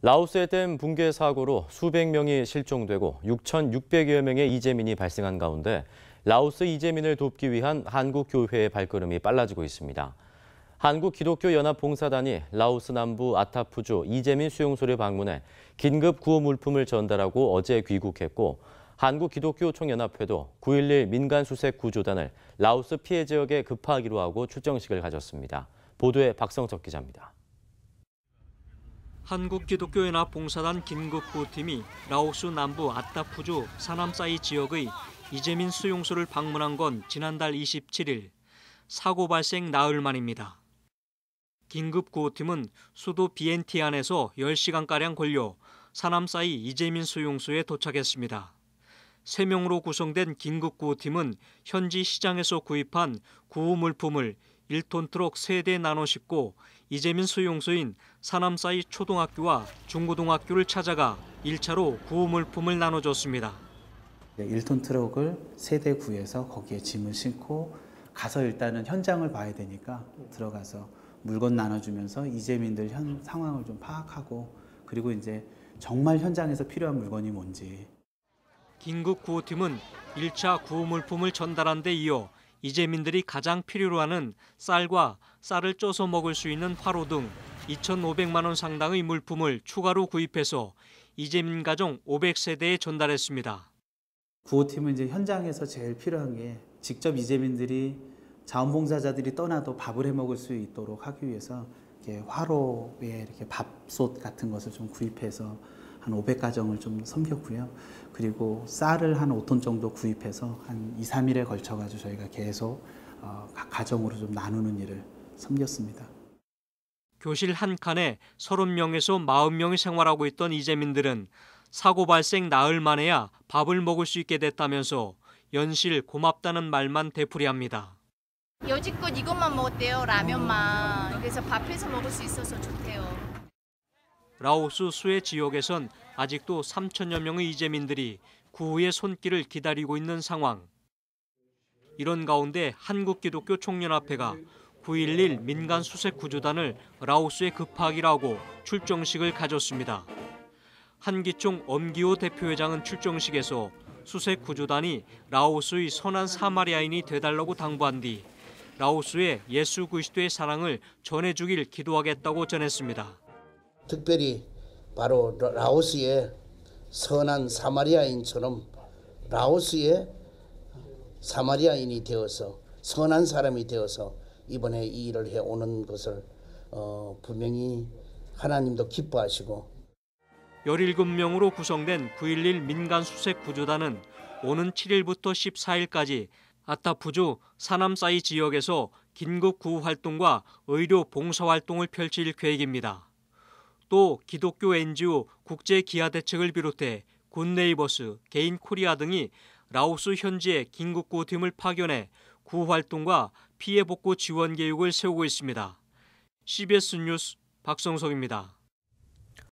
라오스에 댐 붕괴 사고로 수백 명이 실종되고 6,600여 명의 이재민이 발생한 가운데 라오스 이재민을 돕기 위한 한국 교회의 발걸음이 빨라지고 있습니다. 한국 기독교 연합 봉사단이 라오스 남부 아타푸주 이재민 수용소를 방문해 긴급 구호 물품을 전달하고 어제 귀국했고 한국 기독교 총연합회도 9.11 민간 수색 구조단을 라오스 피해 지역에 급파하기로 하고 출정식을 가졌습니다. 보도에 박성석 기자입니다. 한국기독교연합 봉사단 긴급구팀이 라오스 남부 아따푸주 사남사이 지역의 이재민 수용소를 방문한 건 지난달 27일 사고 발생 나흘 만입니다. 긴급구호팀은 수도 비엔티 안에서 10시간가량 걸려 사남사이 이재민 수용소에 도착했습니다. 3명으로 구성된 긴급구호팀은 현지 시장에서 구입한 구호 물품을 1톤 트럭 3대 나눠 싣고 이재민 수용소인 사남사이 초등학교와 중고등학교를 찾아가 1차로 구호물품을 나눠줬습니다. 1톤 트럭을 세 대 구에서 거기에 짐을 싣고 가서 일단은 현장을 봐야 되니까 들어가서 물건 나눠주면서 이재민들 현 상황을 좀 파악하고 그리고 이제 정말 현장에서 필요한 물건이 뭔지. 긴급 구호팀은 1차 구호물품을 전달한 데 이어 이재민들이 가장 필요로 하는 쌀과 쌀을 쪄서 먹을 수 있는 화로 등 2,500만 원 상당의 물품을 추가로 구입해서 이재민 가족 500세대에 전달했습니다. 구호팀은 이제 현장에서 제일 필요한 게 직접 이재민들이 자원봉사자들이 떠나도 밥을 해 먹을 수 있도록 하기 위해서 화로에 이렇게 밥솥 같은 것을 좀 구입해서 한 500가정을 좀 섬겼고요. 그리고 쌀을 한 5톤 정도 구입해서 한 2, 3일에 걸쳐가지고 저희가 계속 각 어, 가정으로 좀 나누는 일을 섬겼습니다. 교실 한 칸에 30명에서 40명이 생활하고 있던 이재민들은 사고 발생 나흘 만에야 밥을 먹을 수 있게 됐다면서 연실 고맙다는 말만 되풀이합니다. 여지껏 이것만 먹었대요 라면만 그래서 밥해서 먹을 수 있어서 좋대요. 라오스 수해 지역에선 아직도 3천여 명의 이재민들이 구호의 손길을 기다리고 있는 상황. 이런 가운데 한국기독교총연합회가 9.11 민간수색구조단을 라오스에 급파하기라고 출정식을 가졌습니다. 한기총 엄기호 대표회장은 출정식에서 수색구조단이 라오스의 선한 사마리아인이 되달라고 당부한 뒤 라오스에 예수 그리스도의 사랑을 전해주길 기도하겠다고 전했습니다. 특별히 바로 라오스의 선한 사마리아인처럼 라오스의 사마리아인이 되어서 선한 사람이 되어서 이번에 이 일을 해오는 것을 어, 분명히 하나님도 기뻐하시고 17명으로 구성된 9.11 민간수색구조단은 오는 7일부터 14일까지 아타푸주 사남사이 지역에서 긴급 구호활동과 의료 봉사활동을 펼칠 계획입니다. 또 기독교 NGO 국제기아대책을 비롯해 굿네이버스, 개인코리아 등이 라오스 현지에 긴급구 팀을 파견해 구활동과 호 피해복구 지원 계획을 세우고 있습니다. CBS 뉴스 박성석입니다.